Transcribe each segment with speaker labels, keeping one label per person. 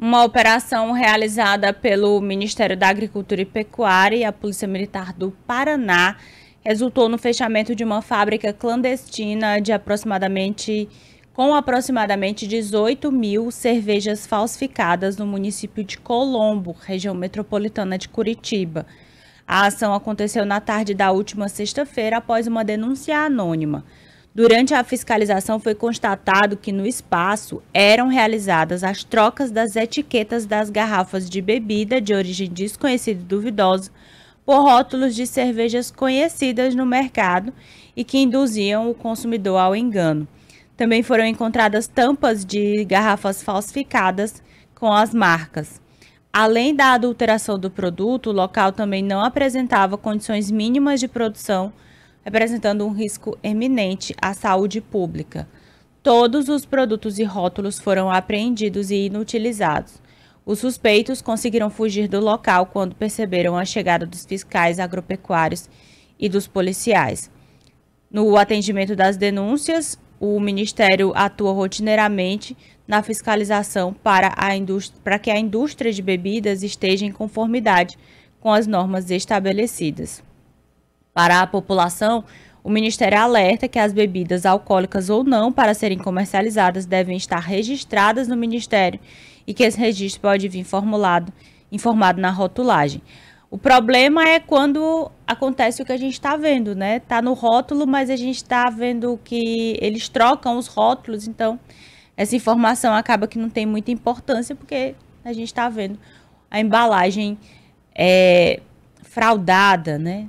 Speaker 1: Uma operação realizada pelo Ministério da Agricultura e Pecuária e a Polícia Militar do Paraná resultou no fechamento de uma fábrica clandestina de aproximadamente com aproximadamente 18 mil cervejas falsificadas no município de Colombo, região metropolitana de Curitiba. A ação aconteceu na tarde da última sexta-feira após uma denúncia anônima. Durante a fiscalização foi constatado que no espaço eram realizadas as trocas das etiquetas das garrafas de bebida de origem desconhecida e duvidosa por rótulos de cervejas conhecidas no mercado e que induziam o consumidor ao engano. Também foram encontradas tampas de garrafas falsificadas com as marcas. Além da adulteração do produto, o local também não apresentava condições mínimas de produção representando um risco eminente à saúde pública. Todos os produtos e rótulos foram apreendidos e inutilizados. Os suspeitos conseguiram fugir do local quando perceberam a chegada dos fiscais agropecuários e dos policiais. No atendimento das denúncias, o Ministério atua rotineiramente na fiscalização para, a indústria, para que a indústria de bebidas esteja em conformidade com as normas estabelecidas. Para a população, o Ministério alerta que as bebidas alcoólicas ou não, para serem comercializadas, devem estar registradas no Ministério e que esse registro pode vir formulado, informado na rotulagem. O problema é quando acontece o que a gente está vendo, né? Está no rótulo, mas a gente está vendo que eles trocam os rótulos, então essa informação acaba que não tem muita importância porque a gente está vendo a embalagem é, fraudada, né?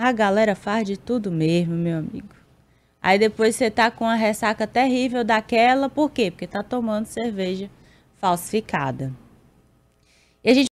Speaker 1: A galera faz de tudo mesmo, meu amigo. Aí depois você tá com a ressaca terrível daquela, por quê? Porque tá tomando cerveja falsificada. E a gente